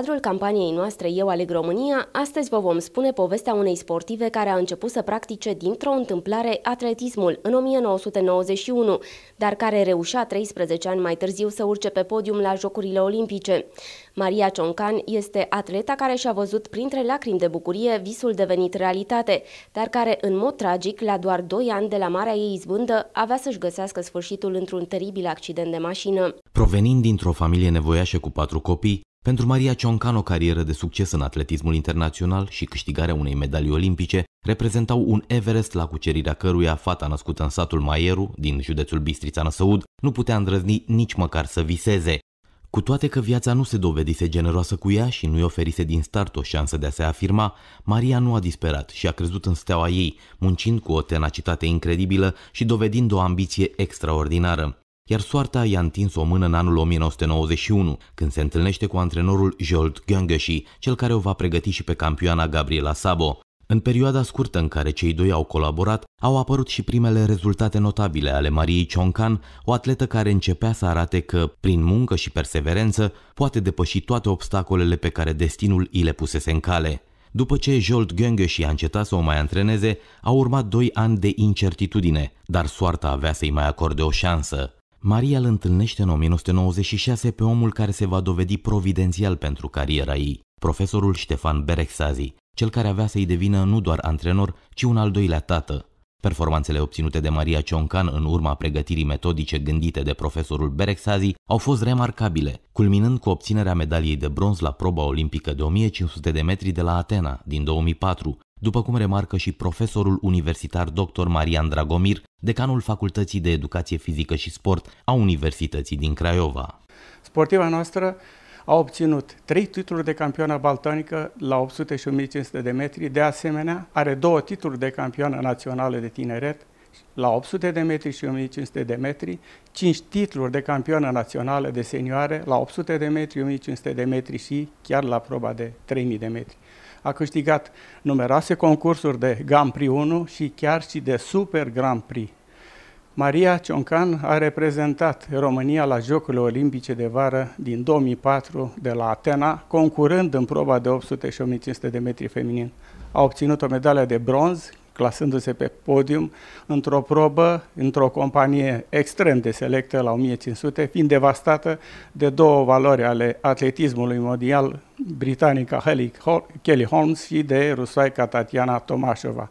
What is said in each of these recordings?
cadrul campaniei noastre Eu aleg România, astăzi vă vom spune povestea unei sportive care a început să practice dintr-o întâmplare atletismul în 1991, dar care reușea 13 ani mai târziu să urce pe podium la Jocurile Olimpice. Maria Cioncan este atleta care și-a văzut printre lacrimi de bucurie visul devenit realitate, dar care în mod tragic, la doar 2 ani de la marea ei izbândă, avea să-și găsească sfârșitul într-un teribil accident de mașină. Provenind dintr-o familie nevoiașă cu patru copii, pentru Maria Cioncan, o carieră de succes în atletismul internațional și câștigarea unei medalii olimpice reprezentau un Everest la cucerirea căruia fata născută în satul Maieru, din județul Bistrița Năsăud, nu putea îndrăzni nici măcar să viseze. Cu toate că viața nu se dovedise generoasă cu ea și nu-i oferise din start o șansă de a se afirma, Maria nu a disperat și a crezut în steaua ei, muncind cu o tenacitate incredibilă și dovedind o ambiție extraordinară. Iar soarta i-a întins o mână în anul 1991, când se întâlnește cu antrenorul Jolt Göngeshi, cel care o va pregăti și pe campioana Gabriela Sabo. În perioada scurtă în care cei doi au colaborat, au apărut și primele rezultate notabile ale Mariei Cioncan, o atletă care începea să arate că, prin muncă și perseverență, poate depăși toate obstacolele pe care destinul i le pusese în cale. După ce Jolt și a încetat să o mai antreneze, au urmat doi ani de incertitudine, dar soarta avea să-i mai acorde o șansă. Maria îl întâlnește în 1996 pe omul care se va dovedi providențial pentru cariera ei, profesorul Ștefan Berexazi, cel care avea să-i devină nu doar antrenor, ci un al doilea tată. Performanțele obținute de Maria Cioncan în urma pregătirii metodice gândite de profesorul Berexazi au fost remarcabile, culminând cu obținerea medaliei de bronz la proba olimpică de 1500 de metri de la Atena din 2004, după cum remarcă și profesorul universitar dr. Marian Dragomir, decanul Facultății de Educație Fizică și Sport a Universității din Craiova. Sportiva noastră a obținut trei titluri de campioană baltanică la 800 și 1500 de metri, de asemenea are două titluri de campioană națională de tineret la 800 de metri și 1500 de metri, 5 titluri de campioană națională de senioare la 800 de metri, 1500 de metri și chiar la proba de 3000 de metri a câștigat numeroase concursuri de Grand Prix 1 și chiar și de Super Grand Prix. Maria Cioncan a reprezentat România la Jocurile Olimpice de Vară din 2004 de la Atena, concurând în proba de 800 și 1500 de metri feminin. A obținut o medalie de bronz clasându-se pe podium într-o probă, într-o companie extrem de selectă la 1500, fiind devastată de două valori ale atletismului mondial, britanica Kelly Holmes și de rusoaica Tatiana Tomașova.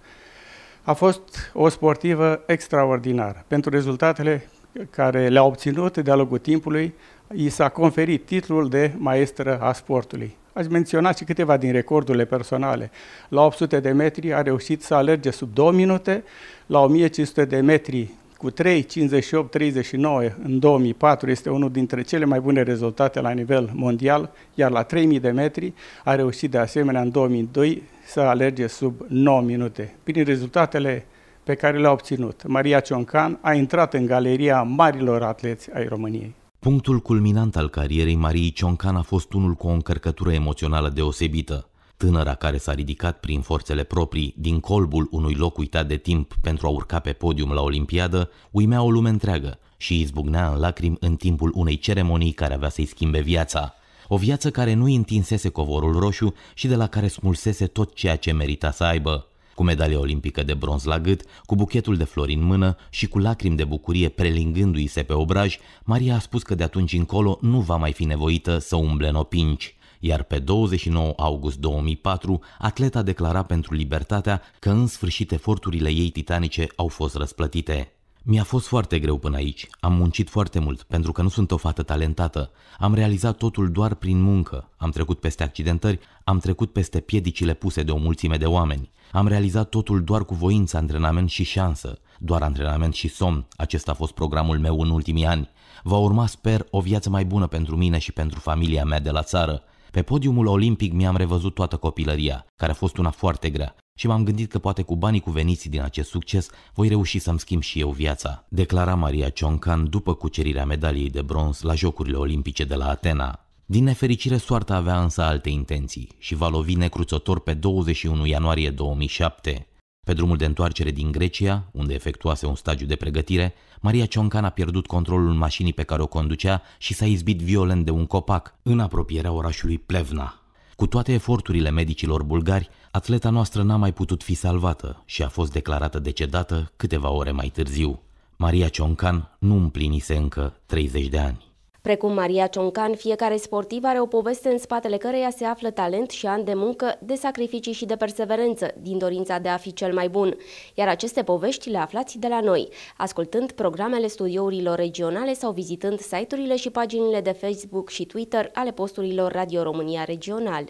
A fost o sportivă extraordinară. Pentru rezultatele care le-a obținut de-a lungul timpului, i s-a conferit titlul de maestră a sportului. Aș menționa și câteva din recordurile personale. La 800 de metri a reușit să alerge sub 2 minute, la 1500 de metri cu 3, 58, 39 în 2004 este unul dintre cele mai bune rezultate la nivel mondial, iar la 3000 de metri a reușit de asemenea în 2002 să alerge sub 9 minute. Prin rezultatele pe care le-a obținut, Maria Cioncan a intrat în galeria marilor atleți ai României. Punctul culminant al carierei Mariei Cioncan a fost unul cu o încărcătură emoțională deosebită. Tânăra care s-a ridicat prin forțele proprii din colbul unui loc uitat de timp pentru a urca pe podium la Olimpiadă, uimea o lume întreagă și izbucnea în lacrimi în timpul unei ceremonii care avea să-i schimbe viața. O viață care nu întinsese covorul roșu și de la care smulsese tot ceea ce merita să aibă cu medalia olimpică de bronz la gât, cu buchetul de flori în mână și cu lacrimi de bucurie prelingându-i se pe obraj, Maria a spus că de atunci încolo nu va mai fi nevoită să umble în opinci iar pe 29 august 2004, atleta declara pentru Libertatea că în sfârșit eforturile ei titanice au fost răsplătite. Mi-a fost foarte greu până aici, am muncit foarte mult, pentru că nu sunt o fată talentată. Am realizat totul doar prin muncă, am trecut peste accidentări, am trecut peste piedicile puse de o mulțime de oameni. Am realizat totul doar cu voință, antrenament și șansă, doar antrenament și somn. Acesta a fost programul meu în ultimii ani. Va urma, sper, o viață mai bună pentru mine și pentru familia mea de la țară. Pe podiumul olimpic mi-am revăzut toată copilăria, care a fost una foarte grea și m-am gândit că poate cu banii cuveniți din acest succes voi reuși să-mi schimb și eu viața, declara Maria Cioncan după cucerirea medaliei de bronz la Jocurile Olimpice de la Atena. Din nefericire, soarta avea însă alte intenții și va lovi necruțător pe 21 ianuarie 2007. Pe drumul de întoarcere din Grecia, unde efectuase un stagiu de pregătire, Maria Cioncan a pierdut controlul mașinii pe care o conducea și s-a izbit violent de un copac, în apropierea orașului Plevna, cu toate eforturile medicilor bulgari, atleta noastră n-a mai putut fi salvată și a fost declarată decedată câteva ore mai târziu. Maria Cioncan nu împlinise încă 30 de ani. Precum Maria Cioncan, fiecare sportiv are o poveste în spatele căreia se află talent și ani de muncă, de sacrificii și de perseverență, din dorința de a fi cel mai bun. Iar aceste povești le aflați de la noi, ascultând programele studiourilor regionale sau vizitând site-urile și paginile de Facebook și Twitter ale posturilor Radio România Regional.